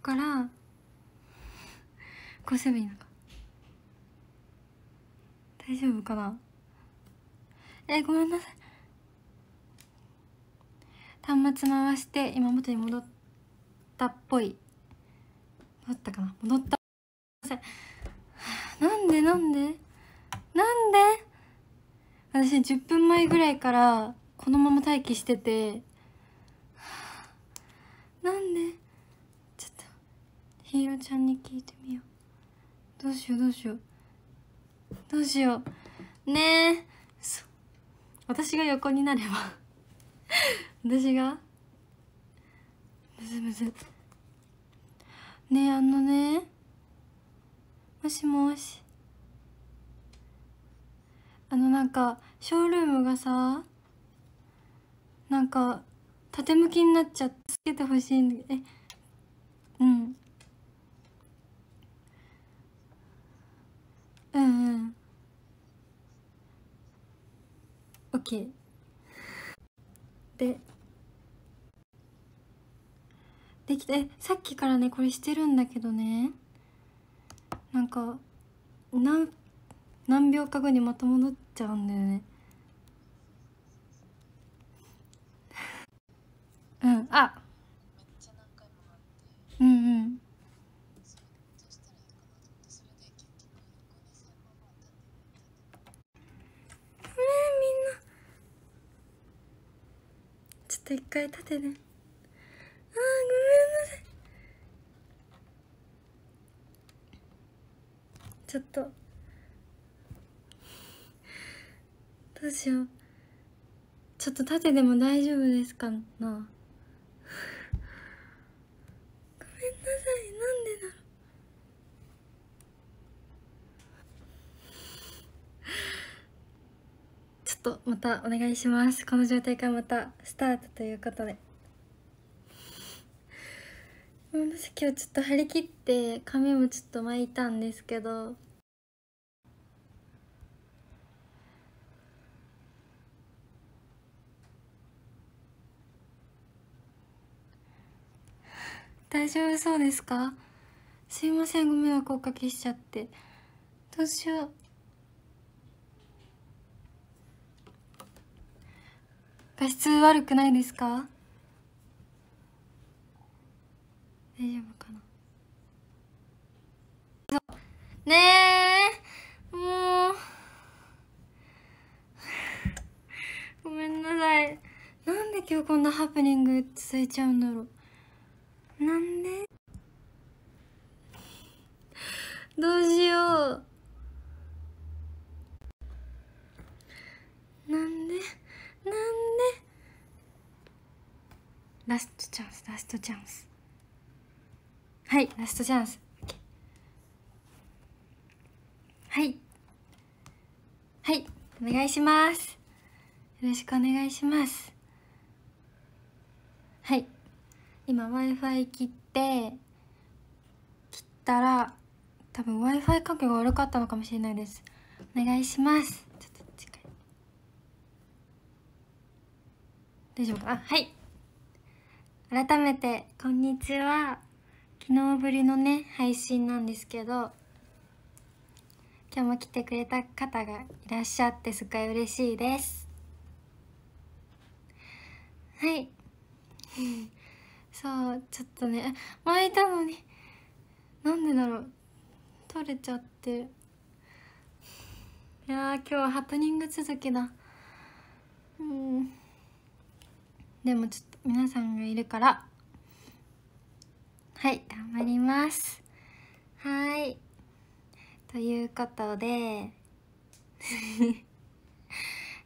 からこうすればいいのか大丈夫かなえごめんなさい端末回して今元に戻ったっぽい戻ったかな戻ったなんでなんでなんで私10分前ぐらいからこのまま待機しててなんでひいろちゃんに聞いてみようどうしようどうしようどうしようねえ私が横になれば 私がむずむずねえあのねもしもしあのなんかショールームがさなんか縦向きになっちゃってつけてほしいんだえうんうんうん OK でできてさっきからねこれしてるんだけどねなんか何何秒か後にまた戻っちゃうんだよね うんあうんうんと一回立てねあーごめんなさいちょっとどうしようちょっと立てでも大丈夫ですかなまたお願いしますこの状態からまたスタートということで私今日ちょっと張り切って髪もちょっと巻いたんですけど大丈夫そうですかすいませんご迷惑をおかけしちゃってどうしよう画質悪くないですか大丈夫かなねえもうごめんなさいなんで今日こんなハプニング続いちゃうんだろうなんでどうしようなんでなんでラストチャンスラストチャンスはいラストチャンスはいはいお願いしますよろしくお願いしますはい今 w i f i 切って切ったら多分 w i f i 環境が悪かったのかもしれないですお願いします大丈夫かはい改めてこんにちは昨日ぶりのね配信なんですけど今日も来てくれた方がいらっしゃってすっごい嬉しいですはい そうちょっとね巻いたのになんでだろう取れちゃっていや今日ハプニング続きだうんでもちょっと皆さんがいるからはい頑張りますはいということで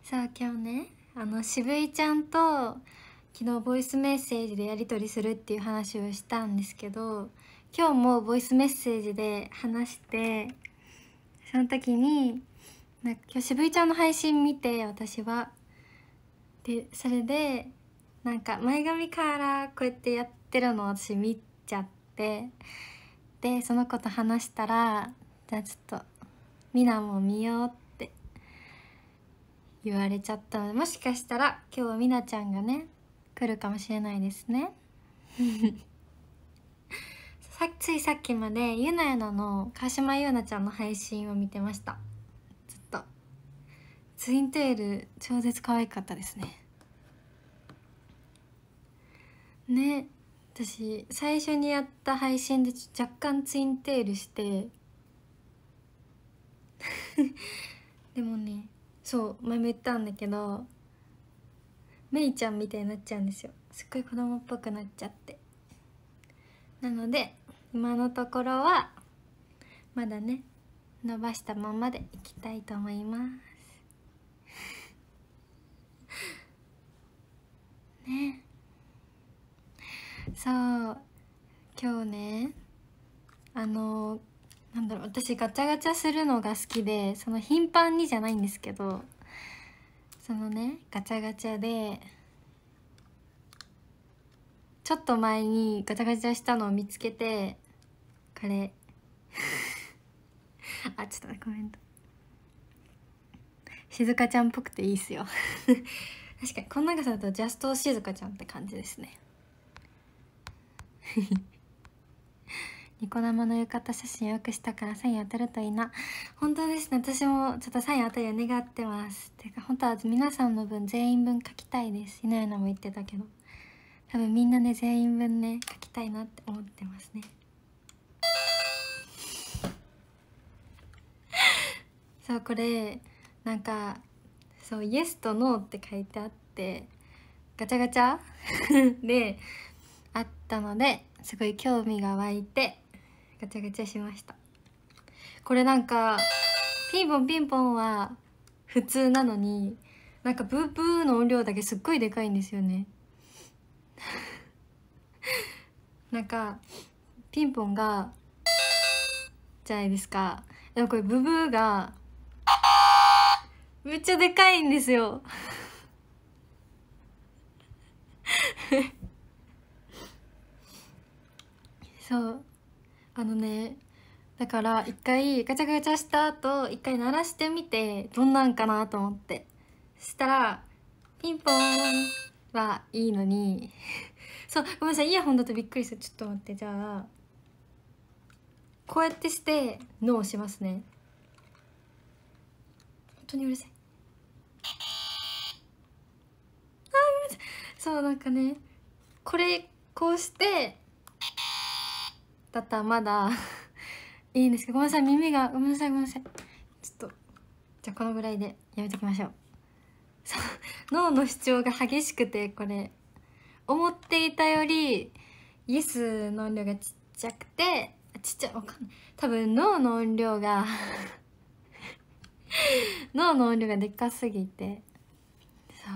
そう 今日ねあの渋井ちゃんと昨日ボイスメッセージでやり取りするっていう話をしたんですけど今日もボイスメッセージで話してその時になんか今日渋井ちゃんの配信見て私はでそれでなんか前髪からこうやってやってるのを私見ちゃってでその子と話したらじゃあちょっとミナも見ようって言われちゃったのでもしかしたら今日はみなちゃんがね来るかもしれないですね さついさっきまでゆなゆなの川島ゆなちゃんの配信を見てましたちょっとツインテール超絶可愛かったですねね私最初にやった配信で若干ツインテールして でもねそう前も言ったんだけどメイちゃんみたいになっちゃうんですよすっごい子供っぽくなっちゃってなので今のところはまだね伸ばしたままでいきたいと思います ねそう今日ねあのなんだろう私ガチャガチャするのが好きでその頻繁にじゃないんですけどそのねガチャガチャでちょっと前にガチャガチャしたのを見つけてこれ あちょっとコメント静香ちゃんっぽくていいっすよ 確かにこの長さだとジャスト静香ちゃんって感じですね ニコ生の浴衣写真よくしたからサイン当たるといいな本当ですね私もちょっとサイン当たりを願ってますてか本当は皆さんの分全員分書きたいですいないのも言ってたけど多分みんなね全員分ね書きたいなって思ってますね そうこれなんかそう「イエスとノー」って書いてあってガチャガチャ であったのですごい興味が湧いてガチャガチャしましたこれなんかピンポンピンポンは普通なのになんかブーブーの音量だけすっごいでかいんですよね なんかピンポンがじゃないですかでもこれブブーがめっちゃでかいんですよ そうあのねだから一回ガチャガチャした後一回鳴らしてみてどんなんかなと思ってそしたらピンポーンはいいのに そうごめんなさいイヤホンだとびっくりするちょっと待ってじゃあこうやってして脳をしますね本当にうるさいあごめんなさいそうなんかねこれこうしてだったらまだ いいんですけどごめんなさい耳がごめんなさいごめんなさいちょっとじゃあこのぐらいでやめときましょう脳の主張が激しくてこれ思っていたよりイエスの音量がちっちゃくてちっちゃいわかんない多分脳の音量が 脳の音量がでっかすぎてそ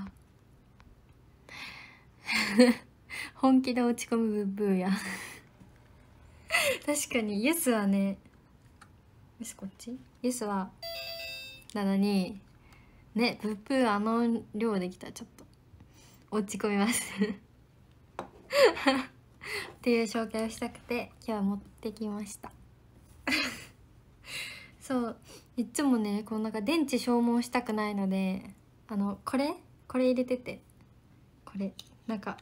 う 本気で落ち込むブーや 確かにイエスはねイエスこっちイエスはのにねブップーあの量できたちょっと落ち込みます っていう紹介をしたくて今日は持ってきました そういつもねこうなんか電池消耗したくないのであのこれこれ入れててこれなんか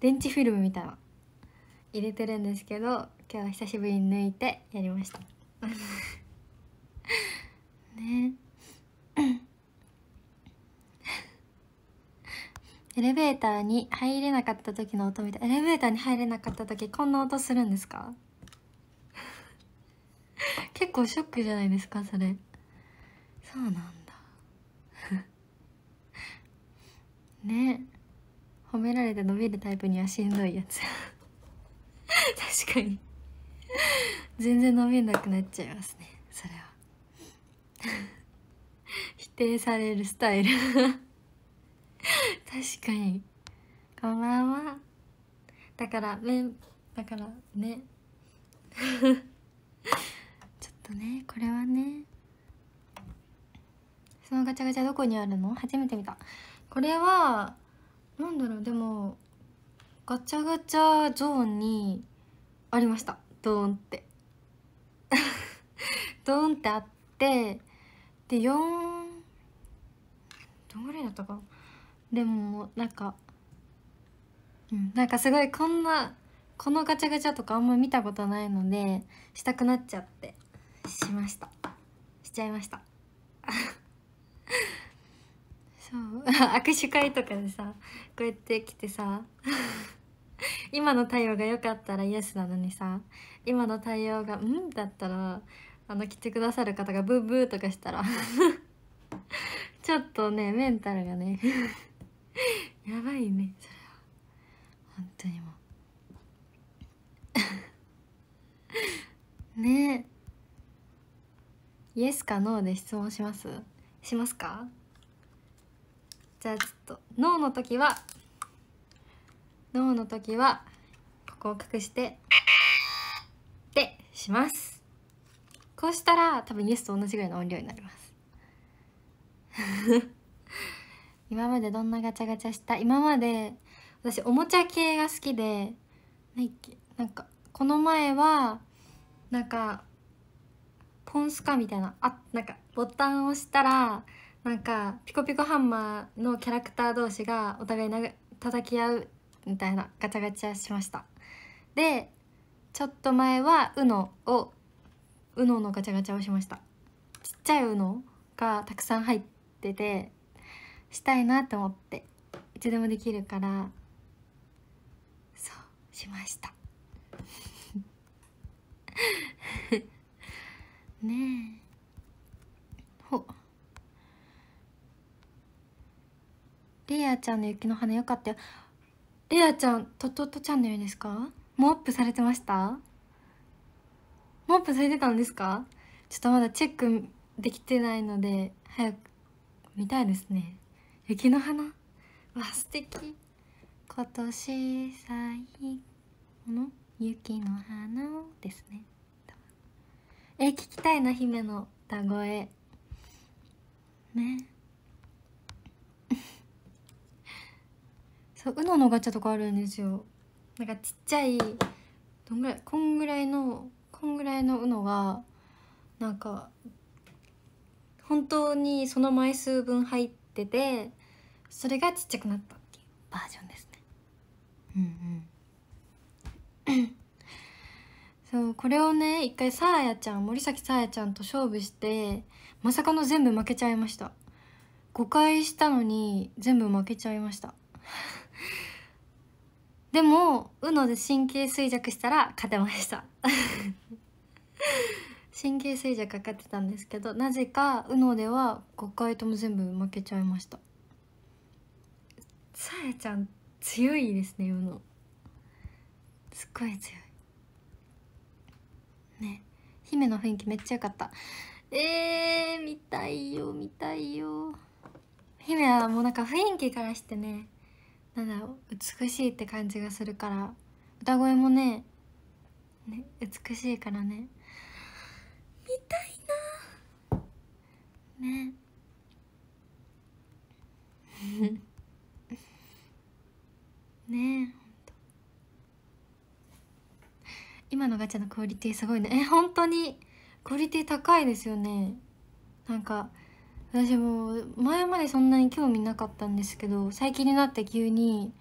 電池フィルムみたいな入れてるんですけど今日は久しぶりに抜いてやりました ね エレベーターに入れなかった時の音みたいエレベーターに入れなかった時こんな音するんですか 結構ショックじゃないですかそれそうなんだね褒められて伸びるタイプにはしんどいやつ確かに 全然飲めなくなっちゃいますねそれは 否定されるスタイル 確かにこんばんはだからめだからねちょっとねこれはねそのガチャガチャどこにあるの初めて見たこれはなんだろうでもガチャガチャゾーンにありましたドーンって ドーンってあってで4どんぐらいだったかでもなんかうんなんかすごいこんなこのガチャガチャとかあんま見たことないのでしたくなっちゃってしましたしちゃいました そう 握手会とかでさこうやって来てさ 今の対応が良かったらイエスなのにさ今の対応が「うん?」だったらあの来てくださる方がブーブーとかしたら ちょっとねメンタルがね やばいねそれは本当にもうねえイエスかノーで質問しますしますかじゃあちょっとノーの時は脳の時はここを隠してでしますこうしたら多分イエスと同じぐらいの音量になります 今までどんなガチャガチャした今まで私おもちゃ系が好きでなんかこの前はなんかポンスカみたいなあなんかボタンを押したらなんかピコピコハンマーのキャラクター同士がお互いな叩き合うみたいなガチャガチャしましたでちょっと前は UNO を UNO のガチャガチャをしましたちっちゃい UNO がたくさん入っててしたいなと思っていつでもできるからそうしました ねえほレイヤーちゃんの雪の花よかったよレアちゃんとととチャンネルですかモップされてましたモップされてたんですかちょっとまだチェックできてないので早く見たいですね雪の花わ素敵今年最後の雪の花をですねえ聞きたいな姫の歌声ねそうののガチャとかあるんですよなんかちっちゃいどんぐらいこんぐらいのこんぐらいのうのがなんか本当にその枚数分入っててそれがちっちゃくなったっていうバージョンですねうんうん そうこれをね一回さあやちゃん森崎さあやちゃんと勝負してまさかの全部負けちゃいました誤解したのに全部負けちゃいましたでも UNO で神経衰弱したら勝てました 神経衰弱かかってたんですけどなぜか UNO では5回とも全部負けちゃいましたさえちゃん強いですね UNO すっごい強いね姫の雰囲気めっちゃ良かったえー、見たいよ見たいよ姫はもうなんか雰囲気からしてねなんだろう美しいって感じがするから歌声もねね美しいからね見たいなね ねえ今のガチャのクオリティすごいねえ本当にクオリティ高いですよねなんか私も前までそんなに興味なかったんですけど最近になって急に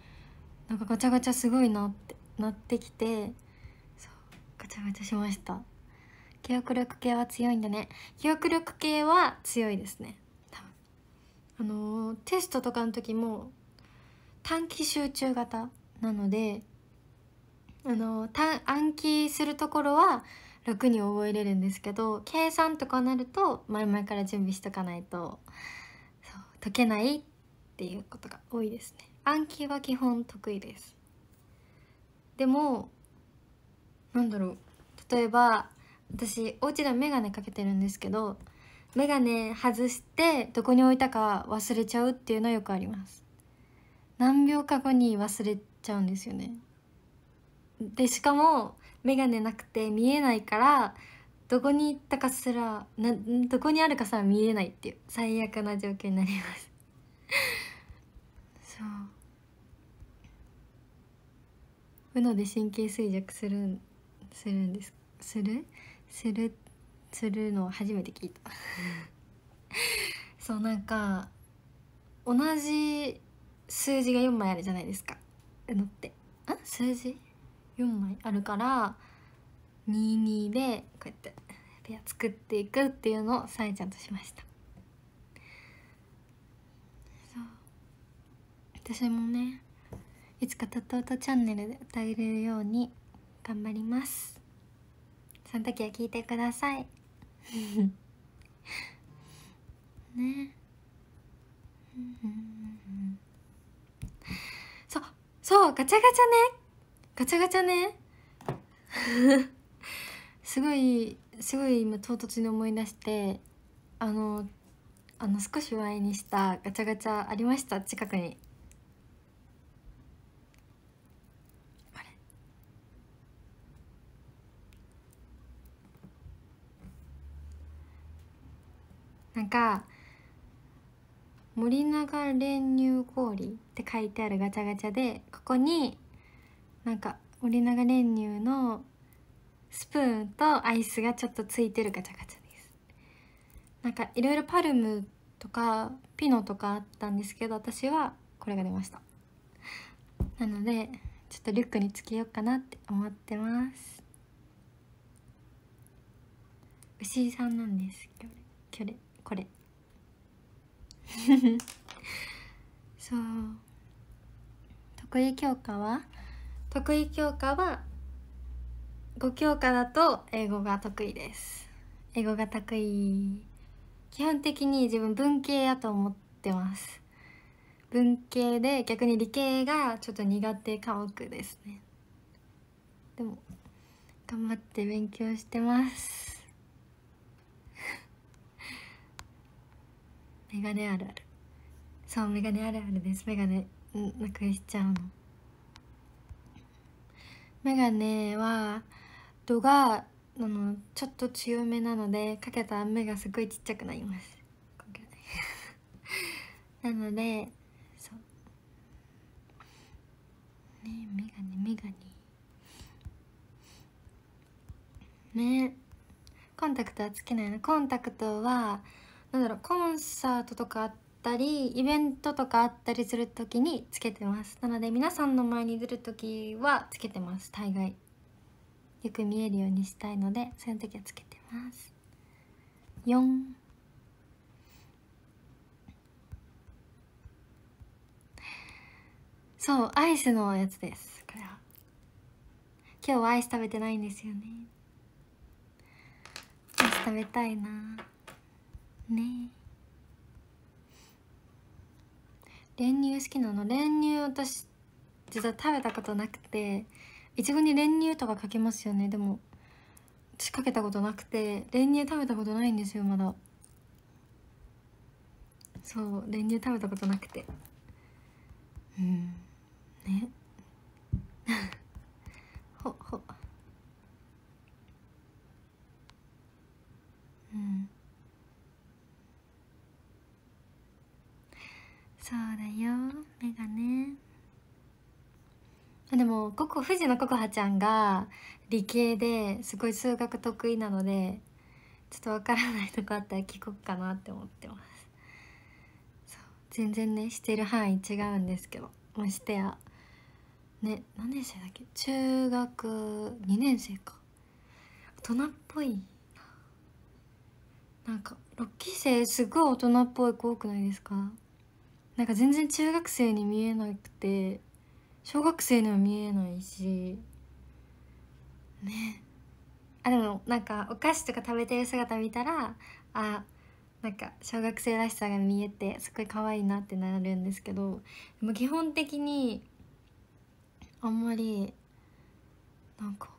なんかガチャガチャすごいなってなってきてそうガチャガチャしました記憶力系は強いんだね記憶力系は強いですね多分あのー、テストとかの時も短期集中型なのであのー、暗記するところは楽に覚えれるんですけど計算とかなると前々から準備しとかないと解けないっていうことが多いですね暗記は基本得意ですでもなんだろう例えば私お家でメガネかけてるんですけどメガネ外してどこに置いたか忘れちゃうっていうのはよくあります何秒か後に忘れちゃうんですよねでしかも眼鏡なくて見えないからどこに行ったかすらなどこにあるかすら見えないっていう最悪な状況になりますそううので神経衰弱するするんですするするするのを初めて聞いたそうなんか同じ数字が4枚あるじゃないですかうのってあ数字4枚あるから22でこうやってペア作っていくっていうのをさえちゃんとしました私もねいつか「とっととチャンネル」で歌えるように頑張りますその時は聞いてください ねそうそうガチャガチャねガチャガチャね すごいすごい今唐突に思い出してあのあの少し前にしたガチャガチャありました近くにあれなんか「森永練乳氷」って書いてあるガチャガチャでここになんか森永練乳のスプーンとアイスがちょっとついてるガチャガチャですなんかいろいろパルムとかピノとかあったんですけど私はこれが出ましたなのでちょっとリュックにつけようかなって思ってます牛さんなんですきょれこれ そう得意教科は得意教科は5教科だと英語が得意です英語が得意基本的に自分文系やと思ってます文系で逆に理系がちょっと苦手科目ですねでも頑張って勉強してます メガネあるあるそうメガネあるあるですメガネなくしちゃうのメガネは度があのちょっと強めなのでかけた目がすごいちっちゃくなります なのでそうねメガネメガネねコンタクトはつけないのコンタクトはなんだろうコンサートとかあってったりイベントとかあったりする時につけてますなので皆さんの前に出る時はつけてます大概よく見えるようにしたいのでそういう時はつけてます4そうアイスのやつですこれは今日はアイス食べてないんですよねアイス食べたいなねえ練乳好きなの練乳私実は食べたことなくていちごに練乳とかかけますよねでも仕掛けたことなくて練乳食べたことないんですよまだそう練乳食べたことなくてうんね ほほそうだよメガネでもここ富士のココハちゃんが理系ですごい数学得意なのでちょっとわからないとこあったら聞こっかなって思ってます全然ねしてる範囲違うんですけどましてやね何年生だっけ中学2年生か大人っぽいなんか6期生すごい大人っぽい子多くないですかなんか全然中学生に見えなくて小学生には見えないしねあでもなんかお菓子とか食べてる姿見たらあなんか小学生らしさが見えてすごい可愛いなってなるんですけどでも基本的にあんまりなんか、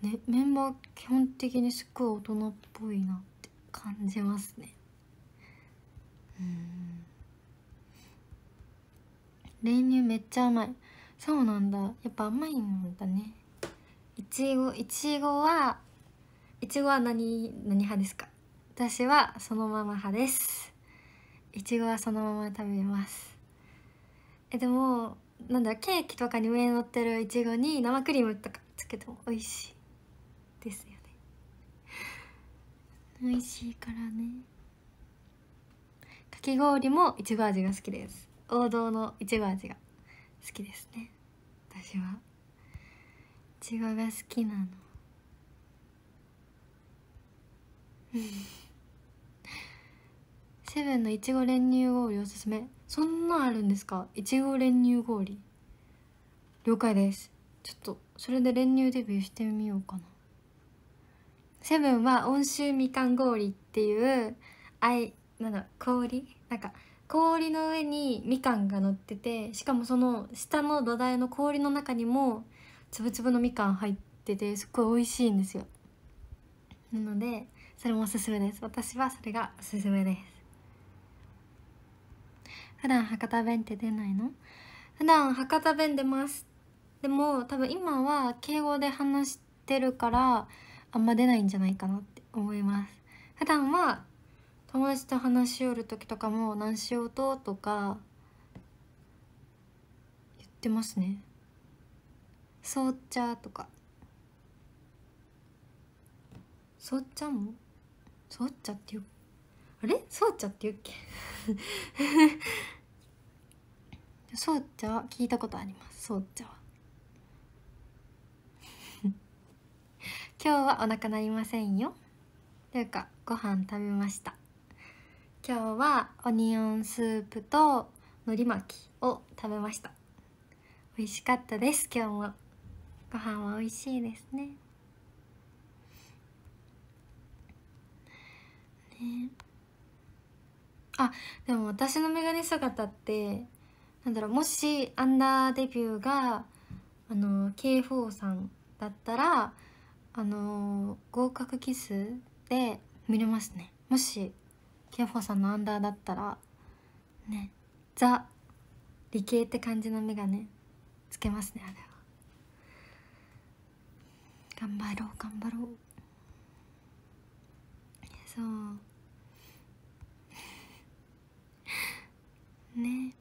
ね、メンバー基本的にすっごい大人っぽいなって感じますねうん練乳めっちゃ甘いそうなんだやっぱ甘いんだねいちごいちごはいちごは何何派ですか私はそのまま派ですいちごはそのまま食べますえでもなんだケーキとかに上に乗ってるいちごに生クリームとかつけても美味しいですよね美味しいからねかき氷もいちご味が好きです王道のいちご味が好きですね私はいちごが好きなのセブンのいちご練乳氷おすすめそんなんあるんですかいちご練乳氷了解ですちょっとそれで練乳デビューしてみようかなセブンは温州みかん氷っていうあいなんだ氷なんか氷の上にみかんが乗っててしかもその下の土台の氷の中にもつぶつぶのみかん入っててすっごい美味しいんですよなのでそれもおすすめです私はそれがおすすめです普段博多弁って出ないの普段博多弁出ますでも多分今は敬語で話してるからあんま出ないんじゃないかなって思います普段は友達と話しよる時とかも「何しようと」とか言ってますね「そうっちゃ」とか「そうっちゃ」も「そうっちゃ」って言うあれそうっちゃって言うっけ そうっちゃは聞いたことありますそうっちゃは 今日はお腹なりませんよというかご飯食べました今日はオニオンスープと海苔巻きを食べました美味しかったです今日もご飯は美味しいですねねあでも私の眼鏡姿ってなんだろうもしアンダーデビューがあの K4 さんだったらあの合格キスで見れますねもしキャフさんのアンダーだったらねザ理系って感じの眼鏡つけますねあれは頑張ろう頑張ろう そうね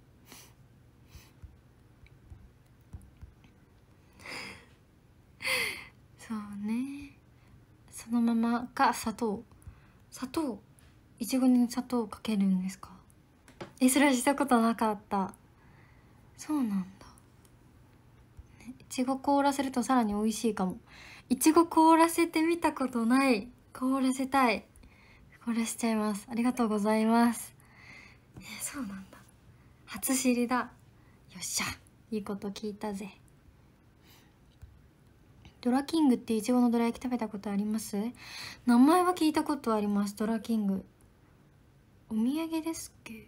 そうねそのままか砂糖砂糖いちごに砂糖をかけるんですかえそれはしたことなかったそうなんだいちご凍らせるとさらに美味しいかもいちご凍らせてみたことない凍らせたい凍らせちゃいますありがとうございますえそうなんだ初知りだよっしゃいいこと聞いたぜドラキングっていちごのどら焼き食べたことあります名前は聞いたことありますドラキングお土産ですっけ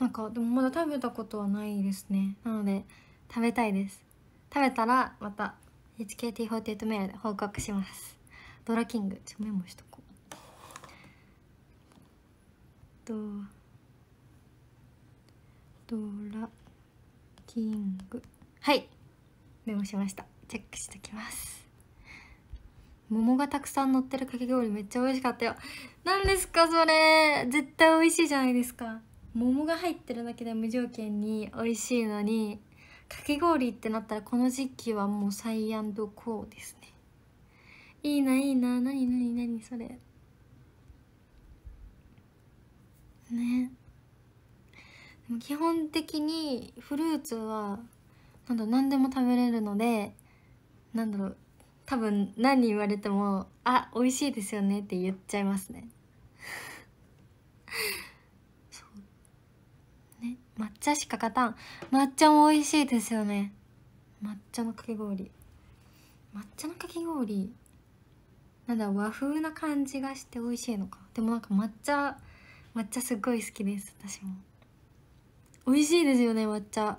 なんかでもまだ食べたことはないですねなので食べたいです食べたらまた HKT48 メールで報告しますドラキングちょメモしとこうドドラキングはいメモしましたチェックしときます桃がたくさん乗ってるかき氷めっちゃ美味しかったよ何ですかそれ絶対美味しいじゃないですか桃が入ってるだけで無条件に美味しいのにかき氷ってなったらこの時期はもうサイアンドコーですねいいないいな何何何それねでも基本的にフルーツはなんだ何でも食べれるのでなんだろう多分何言われても「あ美味しいですよね」って言っちゃいますねそうね抹茶しか勝たん抹茶も美味しいですよね抹茶のかき氷抹茶のかき氷なんだ和風な感じがして美味しいのかでもなんか抹茶抹茶すっごい好きです私も美味しいですよね抹茶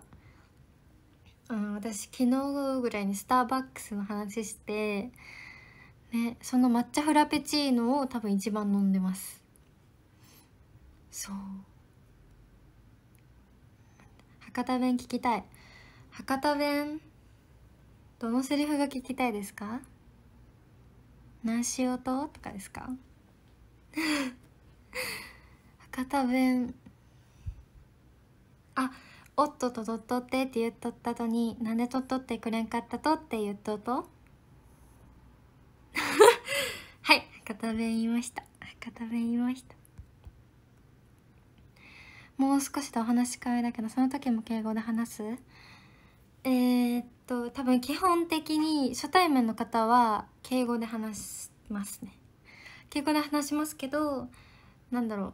あの私昨日ぐらいにスターバックスの話して、ね、その抹茶フラペチーノを多分一番飲んでますそう博多弁聞きたい博多弁どのセリフが聞きたいですか何しようととかですか 博多弁あ「おっとととっとって」って言っとったとになんでとっとってくれんかったとって言っとと はい片弁言いました片弁言いましたもう少しでお話し会だけどその時も敬語で話すえー、っと多分基本的に初対面の方は敬語で話しますね敬語で話しますけどなんだろ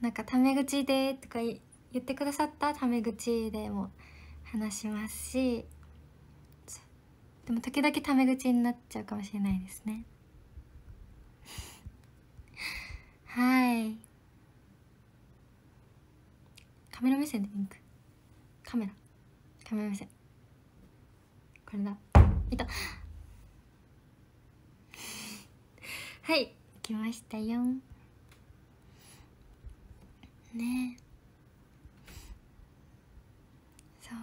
うなんかタメ口でとか言ってくださったタメ口でも話しますしでも時々タメ口になっちゃうかもしれないですね はいカメラ目線でウンクカメラカメラ目線これだいた はい来ましたよねえそ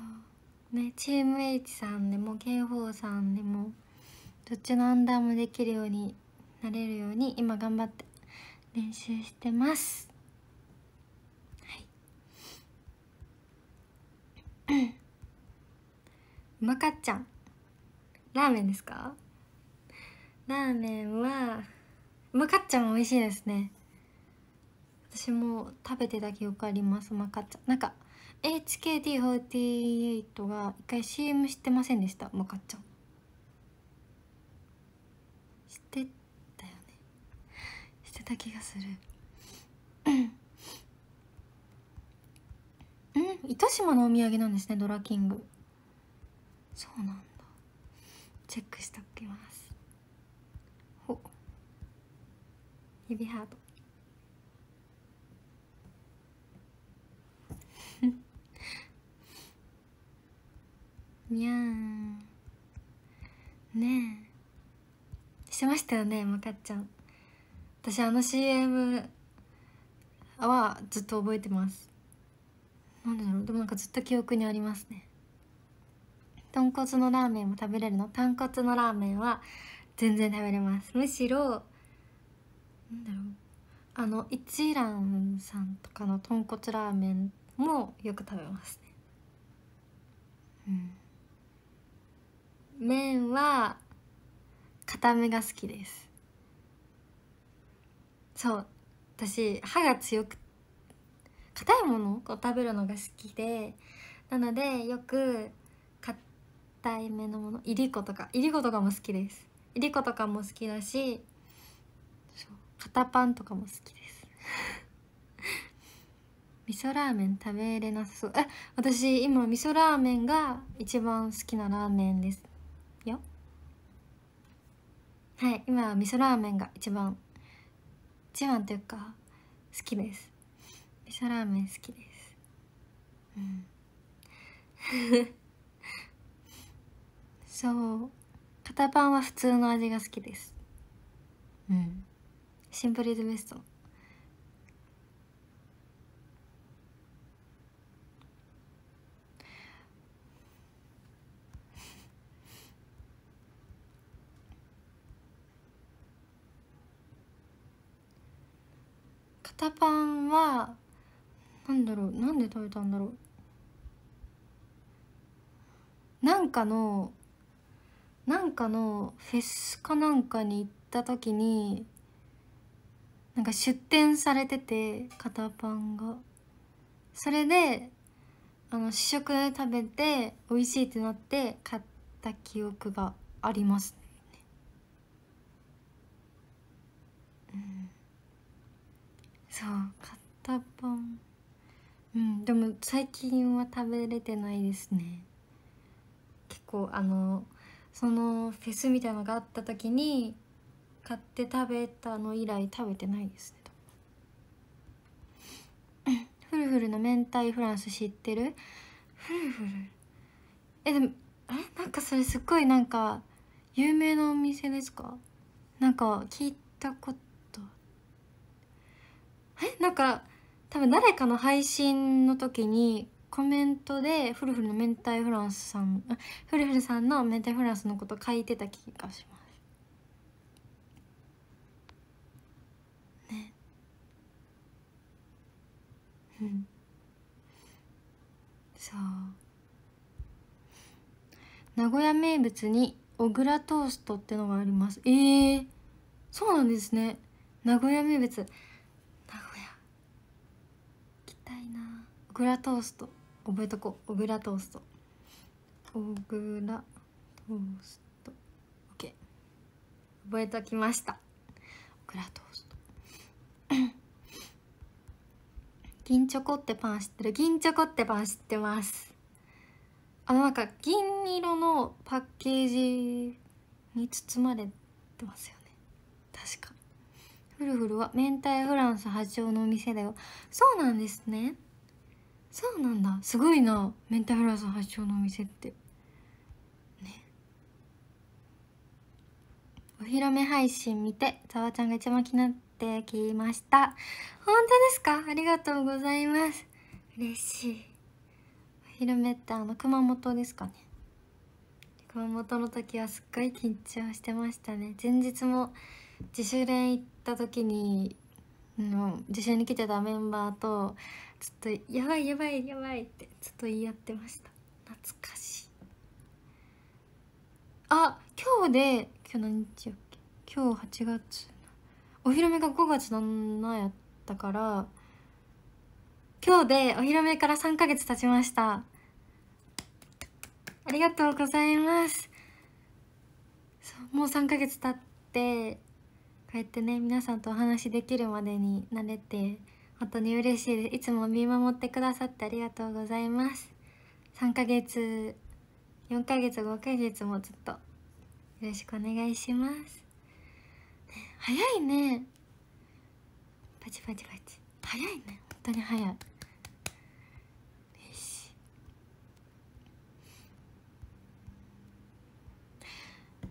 うねチーム H さんでも K4 さんでもどっちのアンダーもできるようになれるように今頑張って練習してますはいうまかっちゃんラーメンですかラーメンはうまかっちゃん美味しいですね私も食べてた記憶ありますうまかっちゃんなんか HKT48 が一回 CM 知ってませんでしたもかっちゃんしってたよねしてた気がするうん糸島のお土産なんですねドラキングそうなんだチェックしておきますほ指ハートにゃーんねえしてましたよねまかっちゃん私あの CM はずっと覚えてますなんでだろうでもなんかずっと記憶にありますね豚骨のラーメンも食べれるの豚骨のラーメンは全然食べれますむしろなんだろうあの一蘭さんとかの豚骨ラーメンもよく食べますねうん麺は固めが好きですそう私歯が強く硬いものを食べるのが好きでなのでよく硬いめのものいりことかいりことかも好きですいりことかも好きだし片パンとかも好きです 味噌ラーメン食べれなさそうえ私今味噌ラーメンが一番好きなラーメンですはい今は味噌ラーメンが一番一番というか好きです味噌ラーメン好きですうん そう片パンは普通の味が好きですうんシンプルイズベストタパンはなんだろうなんで食べたんだろうなんかのなんかのフェスかなんかに行った時になんか出店されてて片パンがそれであの試食食べて美味しいってなって買った記憶がありますそうたパンうんでも最近は食べれてないですね結構あのそのフェスみたいのがあった時に買って食べたの以来食べてないですね フルフルの明太フランス知ってるフルフルえでもえなんかそれすっごいなんか有名なお店ですかなんか聞いたことえなんか多分誰かの配信の時にコメントでフルフルの明太フランスさんフルフルさんの明太フランスのこと書いてた気がしますねうんそう名古屋名物に小倉トーストってのがありますえー、そうなんですね名古屋名物いな小トースト覚えとこうグラトーストオグラトースト OK 覚えときましたグラトースト 銀チョコってパン知ってる銀チョコってパン知ってますあのなんか銀色のパッケージに包まれてますよね確かフルフルは明太フランス発祥のお店だよそうなんですねそうなんだすごいな明太フランス発祥のお店ってねお披露目配信見てざわちゃんが一番気になってきました本当ですかありがとうございます嬉しいお披露目ってあの熊本ですかね熊本の時はすっごい緊張してましたね前日も自主練行ってった時にのう受賞に来てたメンバーとちょっと「やばいやばいやばい」ってちょっと言い合ってました懐かしいあ今日で今日何日やっけ今日8月お披露目が5月な7やったから今日でお披露目から3か月経ちましたありがとうございますそうもう3か月経ってうやってね皆さんとお話できるまでになれて本当に嬉しいですいつも見守ってくださってありがとうございます3ヶ月4ヶ月5ヶ月もずっとよろしくお願いします、早いねパチパチパチ早いね本当に早い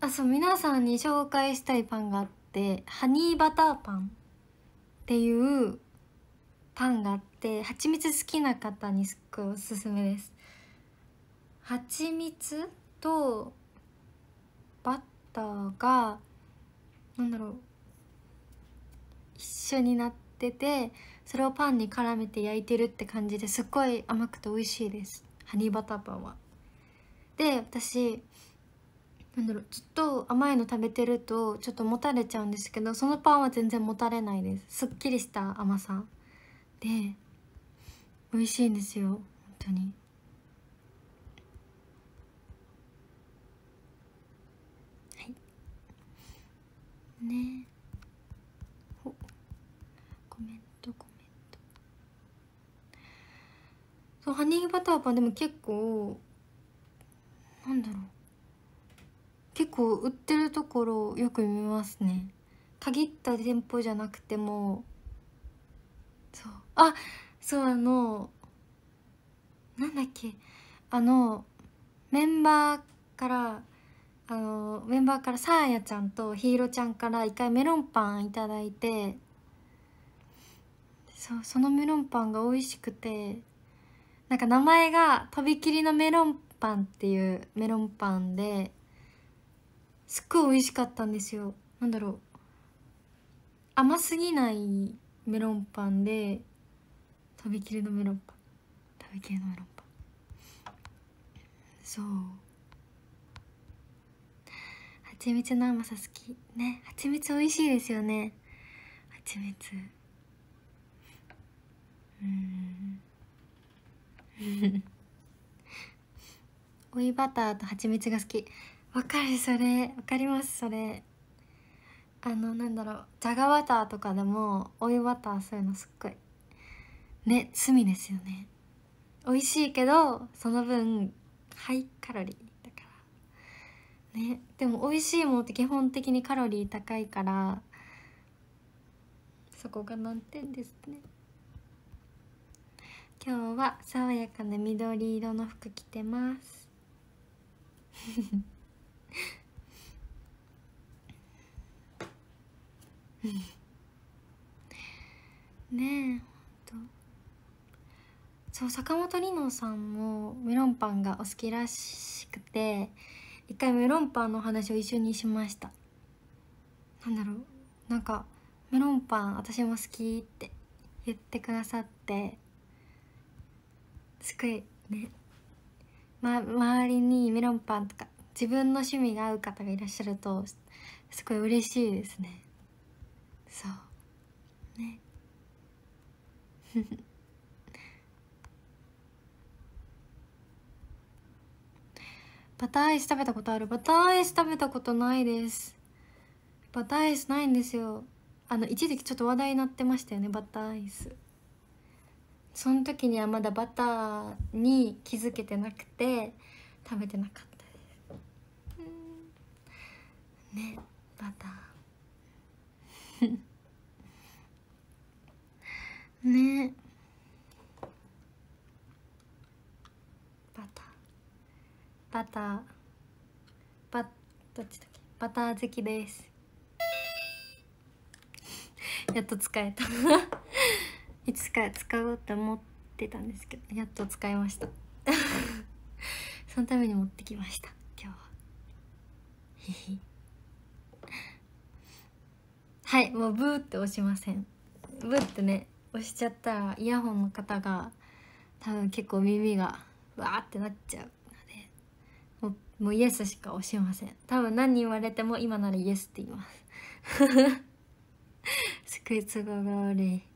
あそう皆さんに紹介したいパンがあってってハニーバターパンっていうパンがあって蜂蜜好きな方にすっごいおすすめです蜂蜜とバターがなんだろう一緒になっててそれをパンに絡めて焼いてるって感じですっごい甘くて美味しいですハニーバターパンはで私なんだろうちょっと甘いの食べてるとちょっともたれちゃうんですけどそのパンは全然もたれないですすっきりした甘さで美味しいんですよ本当に。はい。ねおコメントコメントそうハニーバターパンでも結構なんだろう結構売ってるところよく見ますね限った店舗じゃなくてもそうあそうあのなんだっけあのメンバーからあのメンバーからさあやちゃんとひいろちゃんから一回メロンパン頂いてそうそのメロンパンが美味しくてなんか名前がとびきりのメロンパンっていうメロンパンですっごい美味しかったんですよなんだろう甘すぎないメロンパンで食べきりのメロンパン食べきりのメロンパンそう蜂蜜の甘さ好きね蜂蜜美味しいですよね蜂蜜うん 追いバターと蜂蜜が好きわかるそれわかりますそれあのなんだろうじゃがバターとかでもお湯バターそういうのすっごいね罪ですよね美味しいけどその分ハイカロリーだからねでも美味しいものって基本的にカロリー高いからそこが難点ですね今日は爽やかな緑色の服着てますねえほんとそう坂本里乃さんもメロンパンがお好きらしくて一回メロンパンの話を一緒にしましたなんだろうなんかメロンパン私も好きって言ってくださってすごいね、ま、周りにメロンパンとか自分の趣味が合う方がいらっしゃるとすごい嬉しいですねそうね バターアイス食べたことあるバターアイス食べたことないですバターアイスないんですよあの一時期ちょっと話題になってましたよねバターアイスその時にはまだバターに気づけてなくて食べてなかったねバター ねバターバターバどっちだっけバター好きですやっと使えた いつか使おうと思ってたんですけどやっと使いました そのために持ってきました今日は。はいもうブーって押しませんブーってね押しちゃったらイヤホンの方が多分結構耳がわーってなっちゃうのでもうイエスしか押しません多分何言われても今ならイエスって言います すくい都合が悪いね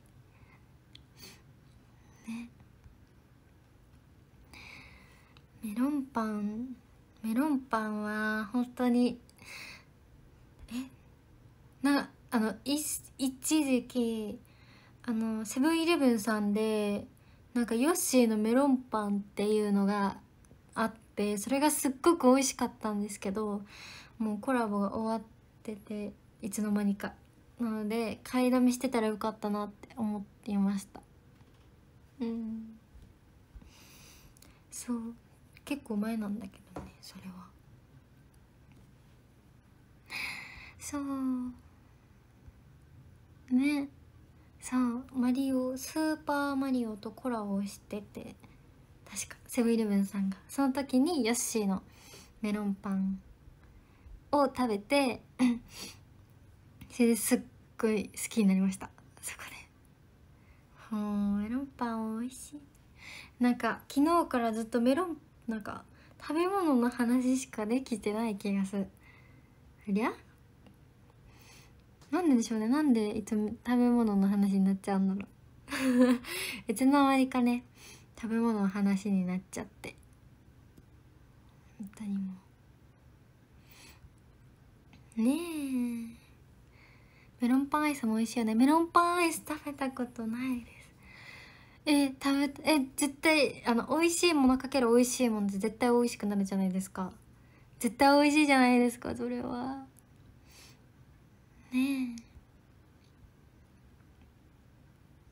メロンパンメロンパンは本当にえなあの一時期あのセブンイレブンさんでなんかヨッシーのメロンパンっていうのがあってそれがすっごく美味しかったんですけどもうコラボが終わってていつの間にかなので買いだめしてたらよかったなって思っていましたうんそう結構前なんだけどねそれはそうねさあマリオスーパーマリオとコラボしてて確かセブンイレブンさんがその時にヨッシーのメロンパンを食べて それですっごい好きになりましたそこでもうメロンパン美味しいなんか昨日からずっとメロンなんか食べ物の話しかできてない気がするありゃなんででしょうねなんでいつも食べ物の話になっちゃうんだろういつの間にかね食べ物の話になっちゃって本当にもうねえメロンパンアイスも美味しいよねメロンパンアイス食べたことないですえ食べえ絶対あの美味しいものかける美味しいもので絶対美味しくなるじゃないですか絶対美味しいじゃないですかそれはねえ、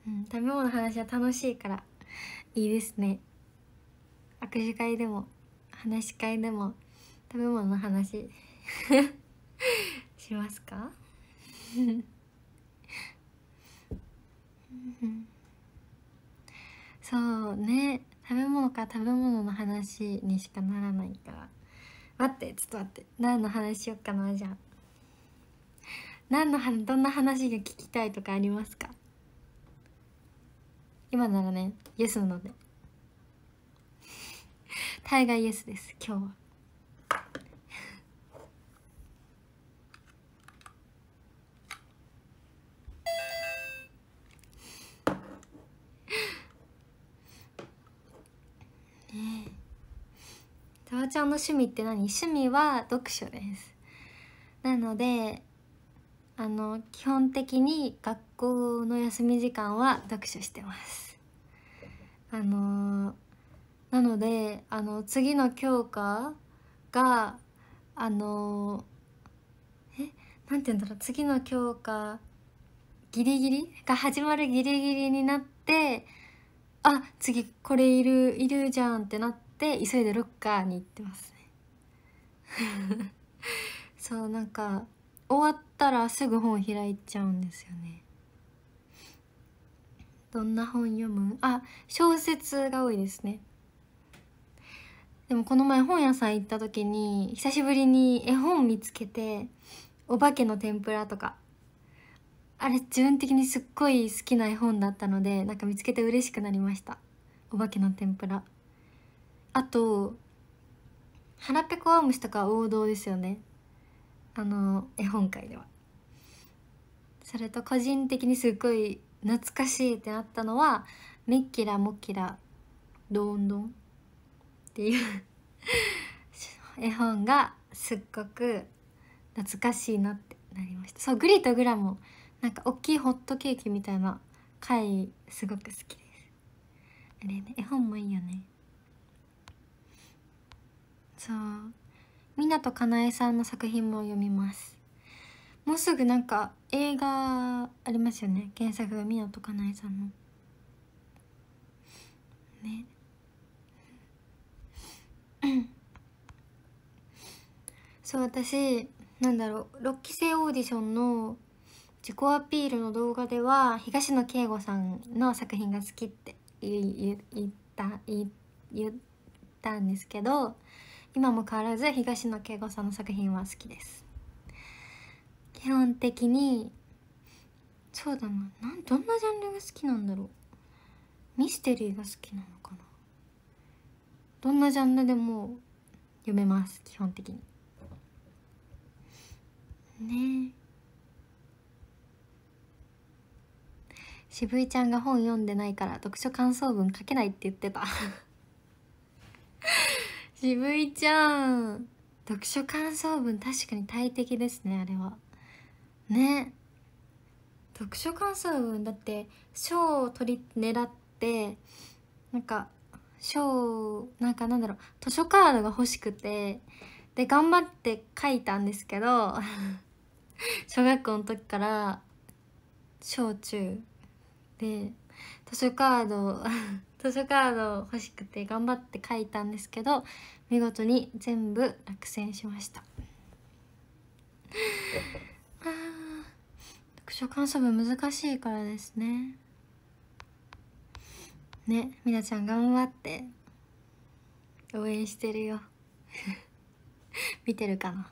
うん、食べ物の話は楽しいからいいですね握手会でも話し会でも食べ物の話 しますか そうね食べ物か食べ物の話にしかならないから待ってちょっと待って何の話しよっかなじゃあ何の話どんな話が聞きたいとかありますか今ならねイエスなので大概イエスです今日は。ねたわちゃんの趣味って何趣味は読書ですなのであの基本的に学校の休み時間は読書してますあのなのであの次の教科があのえなんて言うんだろう次の教科ギリギリが始まるギリギリになってあ次これいるいるじゃんってなって急いでロッカーに行ってますね そうなんか終わったらすぐ本開いちゃうんですよねどんな本読むあ小説が多いですねでもこの前本屋さん行った時に久しぶりに絵本見つけて「お化けの天ぷら」とかあれ自分的にすっごい好きな絵本だったのでなんか見つけて嬉しくなりました「お化けの天ぷら」あと「腹ペコアームシ」とか王道ですよねあの絵本会では。それと個人的にすっごい懐かしいってなったのは「めっきらもっきらどんどん」っていう 絵本がすっごく懐かしいなってなりましたそうグリとグラもなんか大きいホットケーキみたいな回すごく好きですあれね絵本もいいよねそう湊かなえさんの作品も読みますもうすぐなんか映画ありますよね原作が湊かなえさんのねそう私なんだろう6期生オーディションの自己アピールの動画では東野圭吾さんの作品が好きって言った言ったんですけど今も変わらず東野圭吾さんの作品は好きです基本的にそうだななんどんなジャンルが好きなんだろうミステリーが好きなのかなどんなジャンルでも読めます基本的にね渋井ちゃんが本読んでないから読書感想文書けないって言ってた渋いちゃん読書感想文確かに大敵ですねあれはね読書感想文だって賞を取り狙ってなんか賞なんかなんだろう図書カードが欲しくてで頑張って書いたんですけど 小学校の時から小中で図書カード図書カード欲しくて頑張って書いたんですけど見事に全部落選しました あ読書感想文難しいからですねねみなちゃん頑張って応援してるよ 見てるかな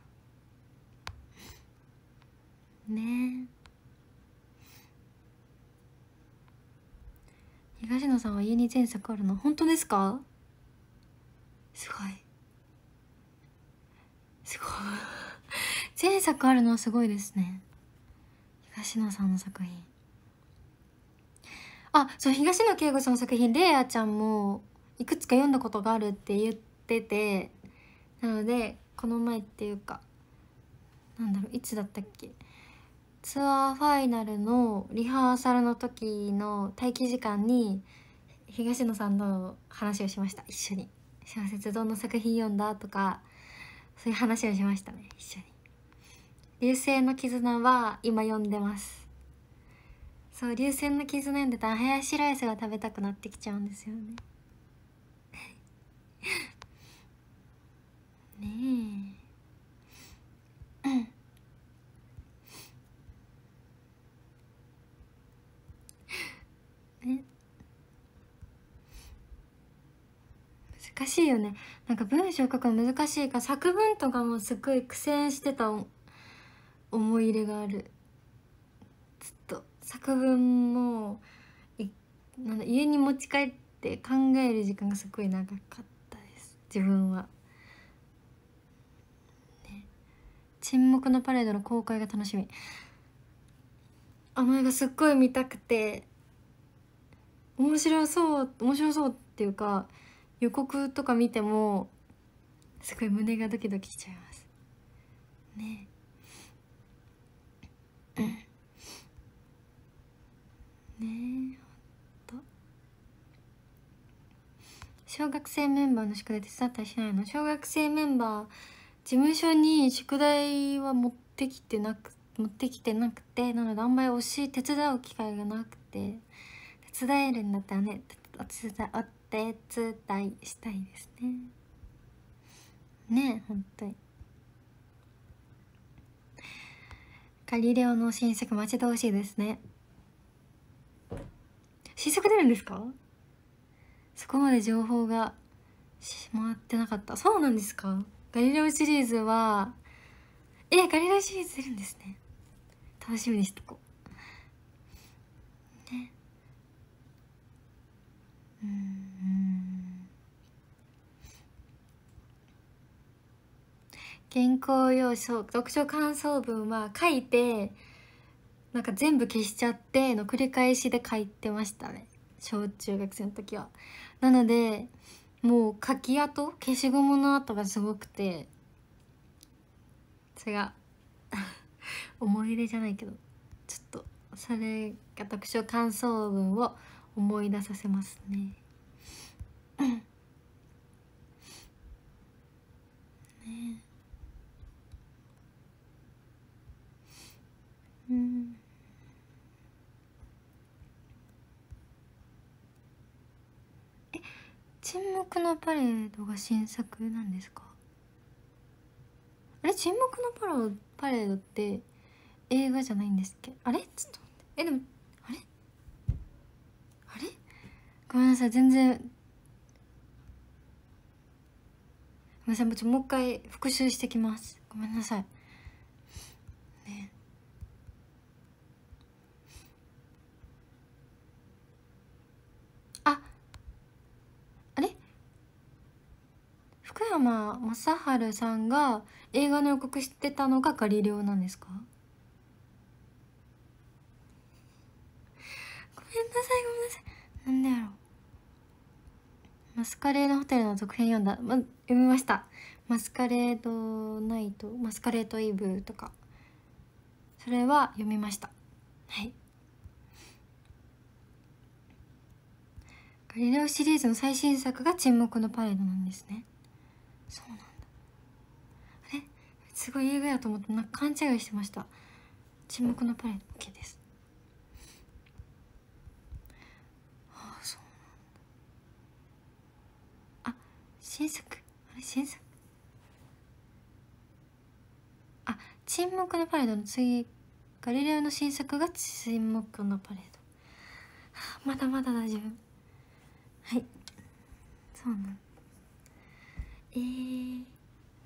ねえ東野さんは家に前作あるの本当ですかすごいすごい前作あるのはすごいですね東野さんの作品あそう東野圭吾さんの作品レイヤちゃんもいくつか読んだことがあるって言っててなのでこの前っていうかなんだろういつだったっけツアーファイナルのリハーサルの時の待機時間に東野さんの話をしました一緒に「小説どの作品読んだ?」とかそういう話をしましたね一緒に「流星の絆」は今読んでますそう「流星の絆」読んでたらハヤシライスが食べたくなってきちゃうんですよね ねえ難しいよねなんか文章書くの難しいから作文とかもすっごい苦戦してた思い入れがあるずっと作文もなん家に持ち帰って考える時間がすごい長かったです自分は、ね、沈黙のパレードの公開が楽しみあの絵がすっごい見たくて面白そう面白そうっていうか予告とか見てもすごい胸がドキドキしちゃいますねえねえほんと小学生メンバーの宿題手伝ったりしないの小学生メンバー事務所に宿題は持ってきてなく持ってきてなくてなのであんまり推し手伝う機会がなくて手伝えるんだったらね手伝お手伝いしたいですねねえ本当にガリレオの新作待ち遠しいですね新作出るんですかそこまで情報がしまってなかったそうなんですかガリレオシリーズはえガリレオシリーズ出るんですね楽しみにしとこうねうん原稿用紙読書感想文は書いてなんか全部消しちゃっての繰り返しで書いてましたね小中学生の時はなのでもう書き跡消しゴムの跡がすごくてそれが 思い入れじゃないけどちょっとそれが読書感想文を思い出させますねパレードが新作なんですかあれ沈黙のパロパレードって映画じゃないんですっけあれちょっと待ってえでもあれあれごめんなさい全然ごめんなさいもう一回復習してきますごめんなさい浜雅治さんが映画の予告してたのがガリレオなんですかごめんなさいごめんなさいなんでやろうマスカレードホテルの続編読んだ、ま、読みましたマスカレードナイトマスカレードイブとかそれは読みましたはいガリレオシリーズの最新作が沈黙のパレードなんですねそうなんだあれすごい映画やと思ってなんか勘違いしてました沈黙のパレッケですああそうなんだあ新作あれ新作あ沈黙のパレードの次ガリレオの新作が沈黙のパレード、まだまだ大丈夫はいそうなんだえー、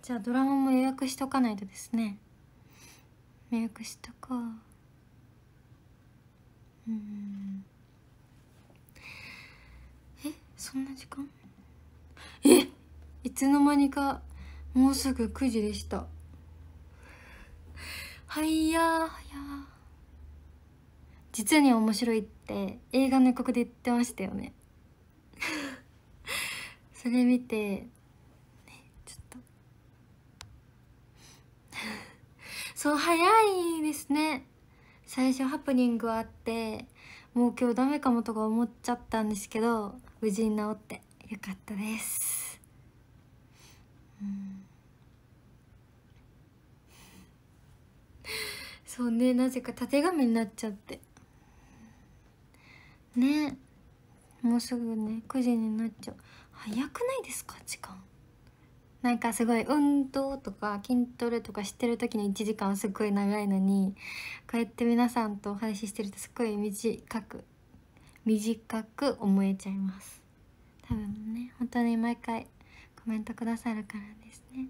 じゃあドラマも予約しとかないとですね予約しとこううんえそんな時間えいつの間にかもうすぐ9時でしたはいやはや実に面白いって映画の予告で言ってましたよね それ見てそう早いですね最初ハプニングあってもう今日ダメかもとか思っちゃったんですけど無事に治ってよかったです、うん、そうねなぜかたてがみになっちゃってねもうすぐね9時になっちゃう早くないですか時間なんかすごい運動とか筋トレとかしてる時の1時間はすごい長いのにこうやって皆さんとお話ししてるとすごい短く短く思えちゃいます多分ね本当に毎回コメントくださるからですね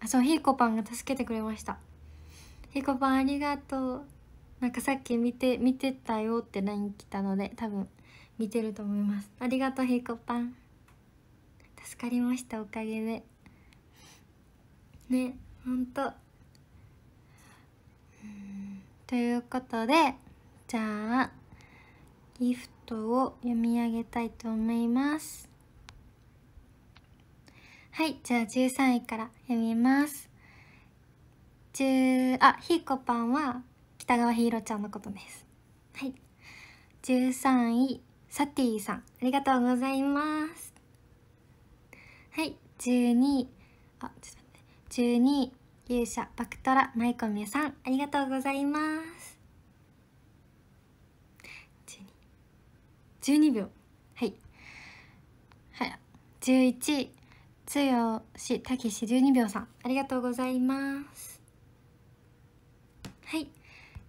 あそうひいこぱんが助けてくれましたひいこぱんありがとうなんかさっき見て見てたよって LINE 来たので多分見てると思いますありがとうひいこぱん助かりましたおかげでねほんとということでじゃあギフトを読み上げたいと思いますはいじゃあ13位から読みます10あひーこぱんは北川ひいろちゃんのことですはい13位サティさんありがとうございますはい1二。あちょっと待って12勇者バクトラ舞イコミュさんありがとうございます1二秒はいはい11よしたけし1二秒さんありがとうございますはい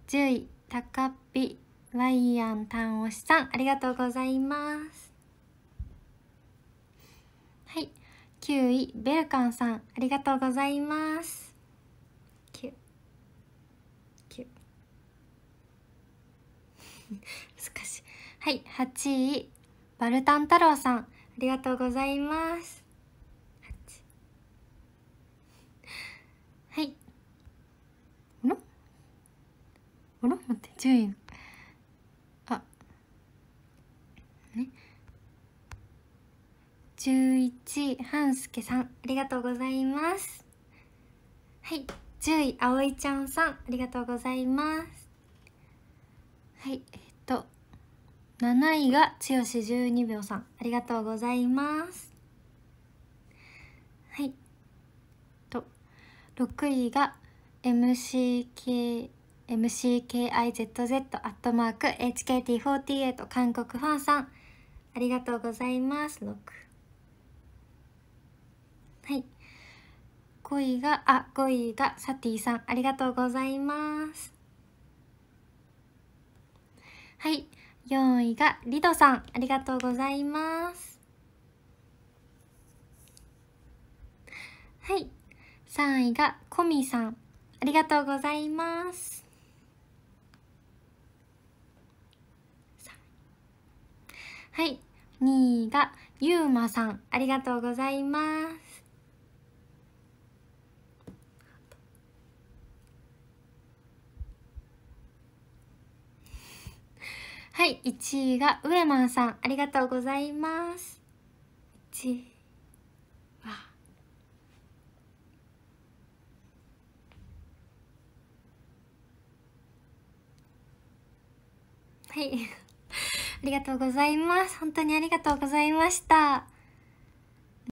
10位たかっぴライアンたんおしさんありがとうございますはい9位ベルカンさんありがとうございます9 9 難しいはい8位バルタン太郎さんありがとうございますはいあらあら待って10位あね1一半助さんありがとうございますはい十位葵ちゃんさんありがとうございますはいえっと七位が剛十二秒さんありがとうございますはいと6位が MCK MCKIZZ.HKT48 韓国ファンさんありがとうございます6はい5位があ5位がサティさんありがとうございますはい4位がリドさんありがとうございますはい3位がコミさんありがとうございますはい2位がユうマさんありがとうございますはい、1位がウレマンさん、ありがとうございます。1位は。はい。ありがとうございます。本当にありがとうございました。